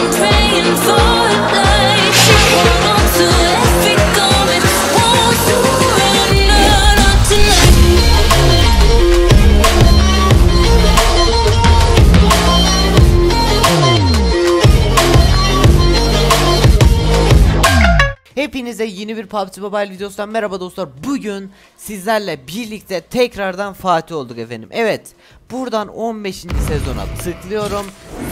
in Hepinize yeni bir PUBG Mobile videosundan merhaba dostlar. Bugün sizlerle birlikte tekrardan Fatih olduk efendim. Evet, buradan 15. sezona tıklıyorum.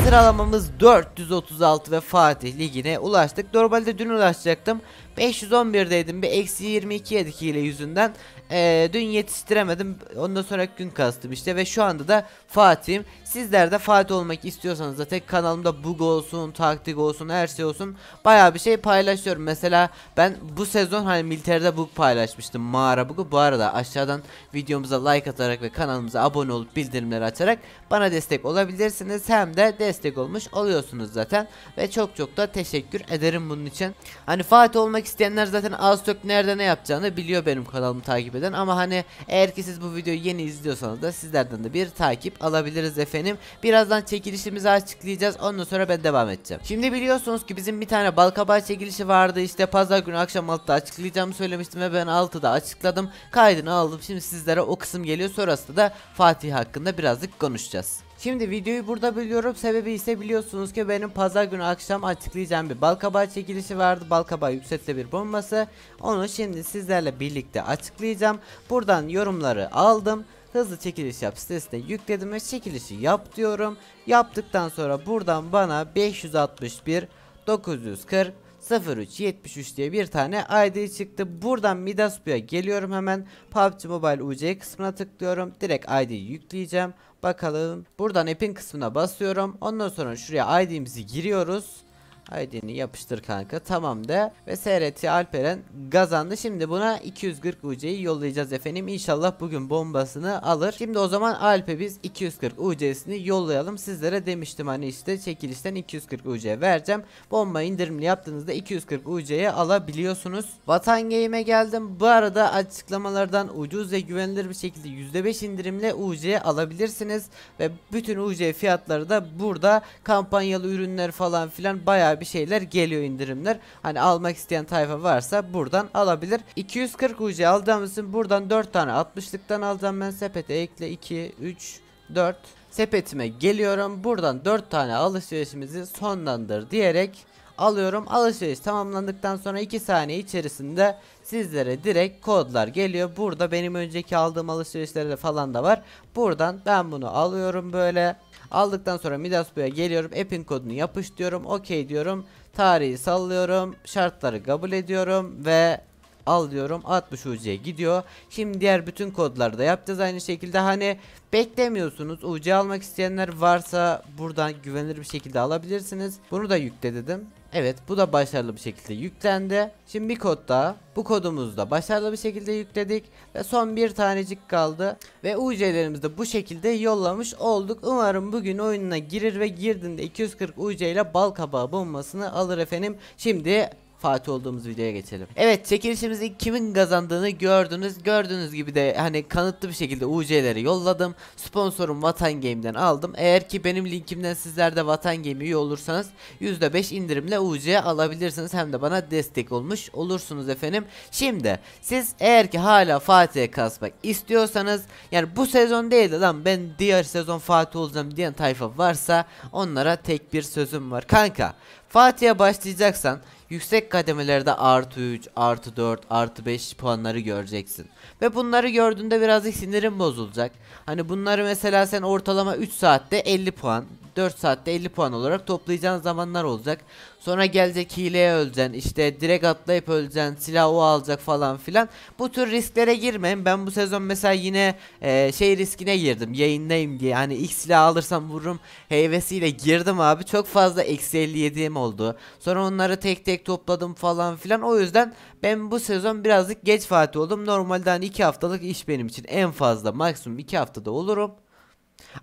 Sıralamamız 436 ve Fatih Ligi'ne ulaştık. Normalde dün ulaşacaktım. 511'deydim. Bir eksi 22 yedik hile yüzünden. Ee, dün yetiştiremedim. Ondan sonraki gün kastım işte ve şu anda da Fatih'im. Sizler de Fatih olmak istiyorsanız da tek kanalımda bug olsun, taktik olsun, her şey olsun. baya bir şey paylaşıyorum. Mesela ben bu sezon hani militerde bug paylaşmıştım. Mağara bugu. Bu arada aşağıdan videomuza like atarak ve kanalımıza abone olup bildirimleri açarak bana destek olabilirsiniz. Hem de destek olmuş oluyorsunuz zaten. Ve çok çok da teşekkür ederim bunun için. Hani Fatih olmak olmak isteyenler zaten az çok nerede ne yapacağını biliyor benim kanalımı takip eden ama hani eğer ki siz bu videoyu yeni izliyorsanız da sizlerden de bir takip alabiliriz efendim. Birazdan çekilişimizi açıklayacağız ondan sonra ben devam edeceğim. Şimdi biliyorsunuz ki bizim bir tane balkabağı çekilişi vardı işte pazar günü akşam 6'da açıklayacağımı söylemiştim ve ben 6'da açıkladım. Kaydını aldım şimdi sizlere o kısım geliyor sonrasında da Fatih hakkında birazcık konuşacağız. Şimdi videoyu burada biliyorum. Sebebi ise biliyorsunuz ki benim pazar günü akşam açıklayacağım bir balkabağı çekilişi vardı. Balkabağı yüksekte bir bombası. Onu şimdi sizlerle birlikte açıklayacağım. Buradan yorumları aldım. Hızlı çekiliş yap sitesine yükledim ve çekilişi yap diyorum. Yaptıktan sonra buradan bana 561 940 0373 diye bir tane ID çıktı. Buradan Midas Bu'ya geliyorum hemen. PUBG Mobile UC kısmına tıklıyorum. Direkt ID yükleyeceğim. Bakalım. Buradan app'in kısmına basıyorum. Ondan sonra şuraya ID'mizi giriyoruz. Haydini yapıştır kanka. Tamam de. Ve SRT Alperen kazandı. Şimdi buna 240 UC'yi yollayacağız efendim. İnşallah bugün bombasını alır. Şimdi o zaman Alp'e biz 240 UC'sini yollayalım. Sizlere demiştim hani işte çekilişten 240 UC vereceğim. Bomba indirimli yaptığınızda 240 UC'ye alabiliyorsunuz. Vatan Game'e geldim. Bu arada açıklamalardan ucuz ve güvenilir bir şekilde %5 indirimle UC alabilirsiniz. Ve bütün UC fiyatları da burada kampanyalı ürünler falan filan bayağı bayağı bir şeyler geliyor indirimler. Hani almak isteyen tayfa varsa buradan alabilir. 240 UC aldığımızın buradan 4 tane 60'lıktan alacağım ben sepete ekle 2 3 4 sepetime geliyorum. Buradan 4 tane alışverişimizi sonlandır diyerek alıyorum. Alışveriş tamamlandıktan sonra 2 saniye içerisinde sizlere direkt kodlar geliyor. Burada benim önceki aldığım alışverişlerde falan da var. Buradan ben bunu alıyorum böyle. Aldıktan sonra Midas Buy'a geliyorum. App'in kodunu yapış diyorum. Okey diyorum. Tarihi sallıyorum. Şartları kabul ediyorum ve al diyorum 60 UC'ye gidiyor. Şimdi diğer bütün kodları da yapacağız aynı şekilde. Hani beklemiyorsunuz. UC almak isteyenler varsa buradan güvenilir bir şekilde alabilirsiniz. Bunu da yükle dedim. Evet bu da başarılı bir şekilde yüklendi. Şimdi bir kod daha. Bu kodumuzu da başarılı bir şekilde yükledik. Ve son bir tanecik kaldı. Ve UC'lerimizi de bu şekilde yollamış olduk. Umarım bugün oyununa girir ve girdiğinde 240 UC ile bal kabağı bombasını alır efendim. Şimdi Fatih olduğumuz videoya geçelim. Evet çekilişimizi kimin kazandığını gördünüz. Gördüğünüz gibi de hani kanıtlı bir şekilde UC'leri yolladım. Sponsorum Vatan Game'den aldım. Eğer ki benim linkimden sizlerde Vatan Game üye olursanız %5 indirimle UC alabilirsiniz. Hem de bana destek olmuş olursunuz efendim. Şimdi siz eğer ki hala Fatih'e kasmak istiyorsanız yani bu sezon değil de lan ben diğer sezon Fatih olacağım diyen tayfa varsa onlara tek bir sözüm var. Kanka Fatih'e başlayacaksan Yüksek kademelerde artı 3, artı 4, artı 5 puanları göreceksin. Ve bunları gördüğünde birazcık sinirin bozulacak. Hani bunları mesela sen ortalama 3 saatte 50 puan 4 saatte 50 puan olarak toplayacağın zamanlar olacak. Sonra gelecek hileye öleceksin işte direkt atlayıp öleceksin silah o alacak falan filan. Bu tür risklere girmeyin ben bu sezon mesela yine e, şey riskine girdim yayındayım diye hani ilk silah alırsam vururum heyvesiyle girdim abi çok fazla eksi 57'm oldu. Sonra onları tek tek topladım falan filan o yüzden ben bu sezon birazcık geç Fatih oldum. Normalden hani 2 haftalık iş benim için en fazla maksimum 2 haftada olurum.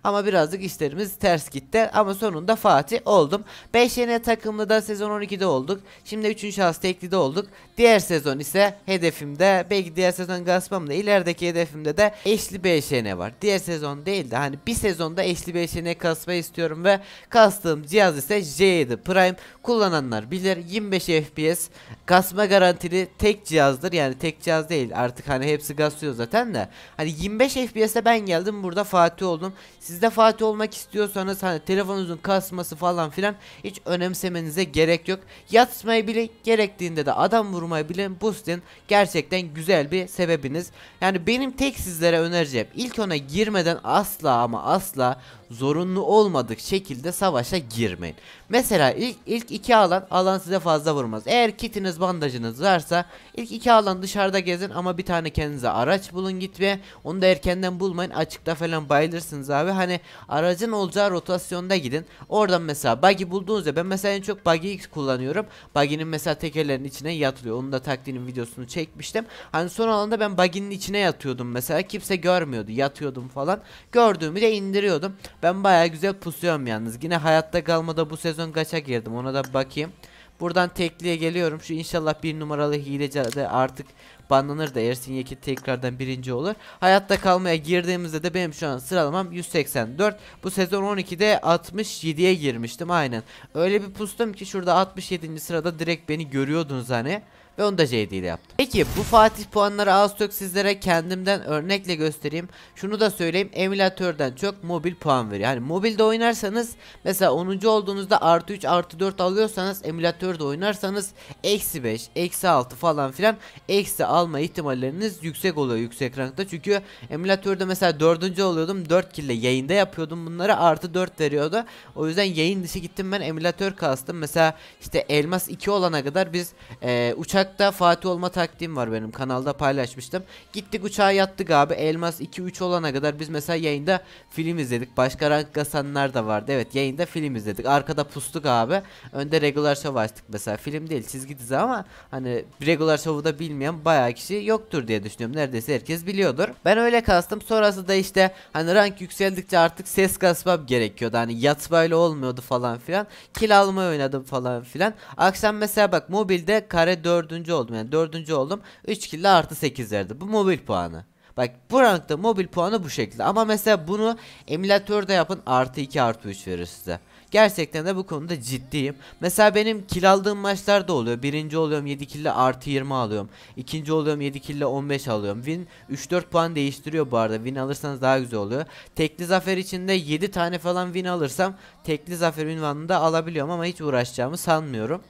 Ama birazcık işlerimiz ters gitti ama sonunda Fatih oldum. 5 yeni takımlı da sezon 12'de olduk. Şimdi 3. hasta eklide olduk. Diğer sezon ise hedefimde belki diğer sezon gaspamda ilerideki hedefimde de eşli 5 yeni var. Diğer sezon değil de hani bir sezonda eşli 5 yeni kasma istiyorum ve kastığım cihaz ise J7 Prime. Kullananlar bilir 25 FPS kasma garantili tek cihazdır yani tek cihaz değil artık hani hepsi gaslıyor zaten de. Hani 25 FPS'e ben geldim burada Fatih oldum. Siz de Fatih olmak istiyorsanız hani telefonunuzun kasması falan filan hiç önemsemenize gerek yok. Yatmayı bile gerektiğinde de adam vurmayı bile bu sizin gerçekten güzel bir sebebiniz. Yani benim tek sizlere önereceğim ilk ona girmeden asla ama asla zorunlu olmadık şekilde savaşa girmeyin. Mesela ilk ilk iki alan alan size fazla vurmaz. Eğer kitiniz bandajınız varsa ilk iki alan dışarıda gezin ama bir tane kendinize araç bulun git ve onu da erkenden bulmayın. Açıkta falan bayılırsınız abi. Hani aracın olacağı rotasyonda gidin. Oradan mesela buggy bulduğunuzda ben mesela en çok buggy kullanıyorum. Buggy'nin mesela tekerlerin içine yatılıyor. Onun da taktiğinin videosunu çekmiştim. Hani son alanda ben buggy'nin içine yatıyordum mesela. Kimse görmüyordu. Yatıyordum falan. Gördüğümü de indiriyordum. Ben baya güzel pusuyorum yalnız. Yine hayatta kalmada bu sezon kaça girdim ona da bakayım. Buradan tekliye geliyorum. Şu inşallah bir numaralı hileci de artık banlanır da Ersin Yekin tekrardan birinci olur. Hayatta kalmaya girdiğimizde de benim şu an sıralamam 184. Bu sezon 12'de 67'ye girmiştim aynen. Öyle bir pustum ki şurada 67. sırada direkt beni görüyordunuz hani. Ve onu da JD ile yaptım. Peki bu Fatih puanları az çok sizlere kendimden örnekle göstereyim. Şunu da söyleyeyim emülatörden çok mobil puan veriyor. Yani mobilde oynarsanız mesela 10. olduğunuzda artı 3 artı 4 alıyorsanız emülatörde oynarsanız eksi 5 eksi 6 falan filan eksi alma ihtimalleriniz yüksek oluyor yüksek rankta. Çünkü emülatörde mesela 4. oluyordum 4 kille yayında yapıyordum bunları artı 4 veriyordu. O yüzden yayın dışı gittim ben emülatör kastım. Mesela işte elmas 2 olana kadar biz ee, uçak uçakta Fatih olma taktiğim var benim kanalda paylaşmıştım. Gittik uçağa yattık abi elmas 2-3 olana kadar biz mesela yayında film izledik. Başka rankasanlar da vardı evet yayında film izledik. Arkada pustuk abi. Önde regular show açtık mesela film değil çizgi dizi ama hani regular show'u da bilmeyen bayağı kişi yoktur diye düşünüyorum. Neredeyse herkes biliyordur. Ben öyle kastım sonrası da işte hani rank yükseldikçe artık ses kasmam gerekiyordu. Hani yatmayla olmuyordu falan filan. Kil almayı oynadım falan filan. Akşam mesela bak mobilde kare 4 dördüncü oldum yani dördüncü oldum 3 kill artı 8 verdi bu mobil puanı. Bak bu rankta mobil puanı bu şekilde ama mesela bunu emülatörde yapın artı 2 artı 3 verir size. Gerçekten de bu konuda ciddiyim. Mesela benim kill aldığım maçlar da oluyor. Birinci oluyorum 7 kille artı 20 alıyorum. ikinci oluyorum 7 kille 15 alıyorum. Win 3-4 puan değiştiriyor bu arada. Win alırsanız daha güzel oluyor. Tekli zafer içinde 7 tane falan win alırsam tekli zafer ünvanını da alabiliyorum ama hiç uğraşacağımı sanmıyorum.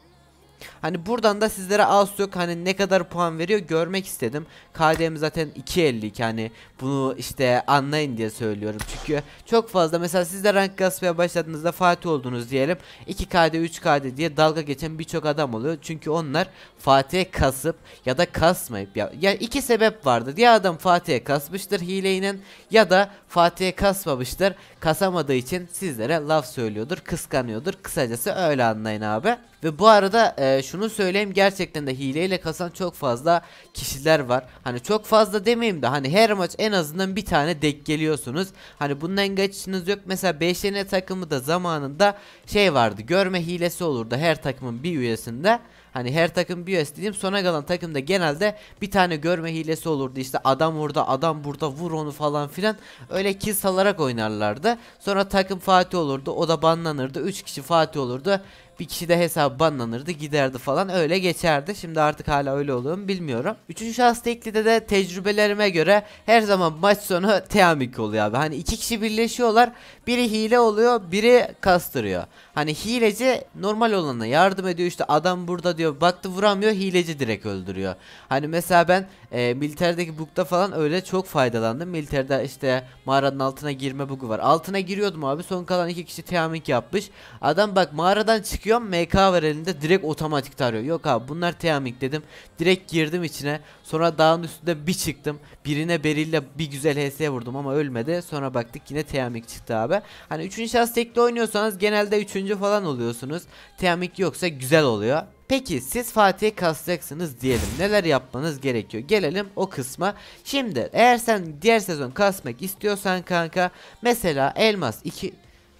Hani buradan da sizlere az yok hani ne kadar puan veriyor görmek istedim. KDM zaten 2.52 hani bunu işte anlayın diye söylüyorum. Çünkü çok fazla mesela siz de rank kasmaya başladığınızda Fatih oldunuz diyelim. 2KD 3KD diye dalga geçen birçok adam oluyor. Çünkü onlar Fatih'e kasıp ya da kasmayıp ya, ya iki sebep vardır. Ya adam Fatih'e kasmıştır hileyle ya da Fatih'e kasmamıştır. Kasamadığı için sizlere laf söylüyordur, kıskanıyordur. Kısacası öyle anlayın abi. Ve bu arada e, şunu söyleyeyim gerçekten de hileyle kasan çok fazla kişiler var. Hani çok fazla demeyeyim de hani her maç en azından bir tane dek geliyorsunuz. Hani bundan kaçışınız yok. Mesela 5 takımı da zamanında şey vardı görme hilesi olurdu her takımın bir üyesinde. Hani her takım bir üyesi dediğim sona kalan takımda genelde bir tane görme hilesi olurdu. İşte adam orada adam burada vur onu falan filan. Öyle kill salarak oynarlardı. Sonra takım Fatih olurdu. O da banlanırdı. 3 kişi Fatih olurdu bir kişi de hesabı banlanırdı giderdi falan öyle geçerdi. Şimdi artık hala öyle oluyor mu bilmiyorum. Üçüncü şahıs teklide de tecrübelerime göre her zaman maç sonu teamik oluyor abi. Hani iki kişi birleşiyorlar biri hile oluyor biri kastırıyor. Hani hileci normal olana yardım ediyor işte adam burada diyor baktı vuramıyor hileci direkt öldürüyor. Hani mesela ben e, militerdeki bukta falan öyle çok faydalandım. Militerde işte mağaranın altına girme bugu var. Altına giriyordum abi son kalan iki kişi teamik yapmış. Adam bak mağaradan çık çıkıyor. MK var elinde direkt otomatik tarıyor. Yok abi bunlar teaming dedim. Direkt girdim içine. Sonra dağın üstünde bir çıktım. Birine beriyle bir güzel HS vurdum ama ölmedi. Sonra baktık yine teaming çıktı abi. Hani 3. şahıs tekli oynuyorsanız genelde 3. falan oluyorsunuz. Teaming yoksa güzel oluyor. Peki siz Fatih'i kasacaksınız diyelim. Neler yapmanız gerekiyor? Gelelim o kısma. Şimdi eğer sen diğer sezon kasmak istiyorsan kanka mesela elmas 2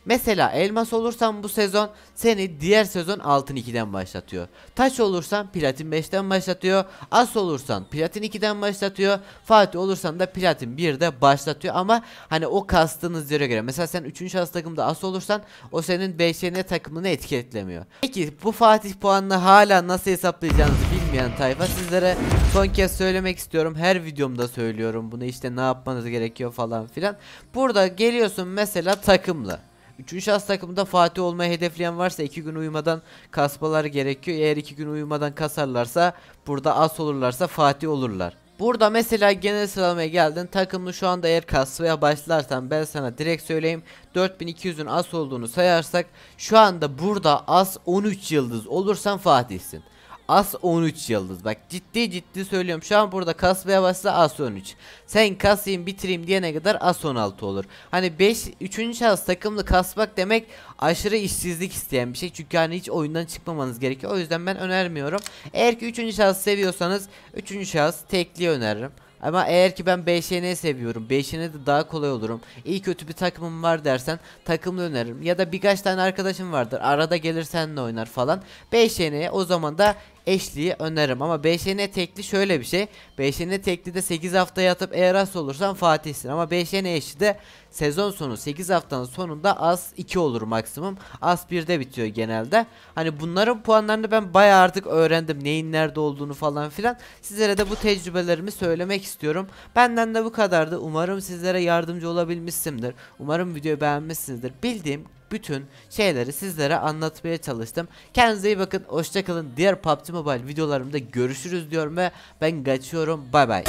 Mesela elmas olursan bu sezon seni diğer sezon altın 2'den başlatıyor. Taş olursan platin 5'ten başlatıyor. As olursan platin 2'den başlatıyor. Fatih olursan da platin 1'de başlatıyor ama hani o kastığınız yere göre. Mesela sen 3. as takımda as olursan o senin 5'ine takımını etiketlemiyor. Peki bu Fatih puanını hala nasıl hesaplayacağınızı bilmeyen tayfa sizlere son kez söylemek istiyorum. Her videomda söylüyorum bunu işte ne yapmanız gerekiyor falan filan. Burada geliyorsun mesela takımla. Üçüncü şahıs takımında Fatih olmayı hedefleyen varsa iki gün uyumadan kasmaları gerekiyor. Eğer iki gün uyumadan kasarlarsa burada as olurlarsa Fatih olurlar. Burada mesela genel sıralamaya geldin. Takımlı şu anda eğer kasmaya başlarsan ben sana direkt söyleyeyim. 4200'ün as olduğunu sayarsak şu anda burada as 13 yıldız olursan Fatih'sin. As 13 yıldız. Bak ciddi ciddi söylüyorum. Şu an burada kasmaya başla As 13. Sen kasayım bitireyim diyene kadar As 16 olur. Hani 5 3. şahıs takımlı kasmak demek aşırı işsizlik isteyen bir şey. Çünkü hani hiç oyundan çıkmamanız gerekiyor. O yüzden ben önermiyorum. Eğer ki 3. şahıs seviyorsanız 3. şahıs tekli öneririm. Ama eğer ki ben BSN seviyorum. BŞN de daha kolay olurum. İyi kötü bir takımım var dersen takımla öneririm. Ya da birkaç tane arkadaşım vardır. Arada gelir seninle oynar falan. BŞN'ye o zaman da eşliği öneririm. Ama BŞN tekli şöyle bir şey. BŞN tekli de 8 hafta yatıp eğer as olursan Fatih'sin. Ama BŞN eşli de sezon sonu 8 haftanın sonunda as 2 olur maksimum. As 1'de bitiyor genelde. Hani bunların puanlarını ben baya artık öğrendim. Neyin nerede olduğunu falan filan. Sizlere de bu tecrübelerimi söylemek istiyorum. Benden de bu kadardı. Umarım sizlere yardımcı olabilmişsimdir. Umarım videoyu beğenmişsinizdir. Bildiğim bütün şeyleri sizlere anlatmaya çalıştım. Kendinize iyi bakın. Hoşçakalın. Diğer PUBG Mobile videolarımda görüşürüz diyorum ve ben kaçıyorum. Bay bay.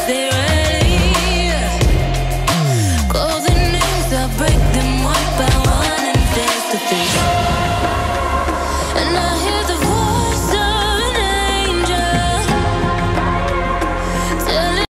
I break them up, I run and dance to things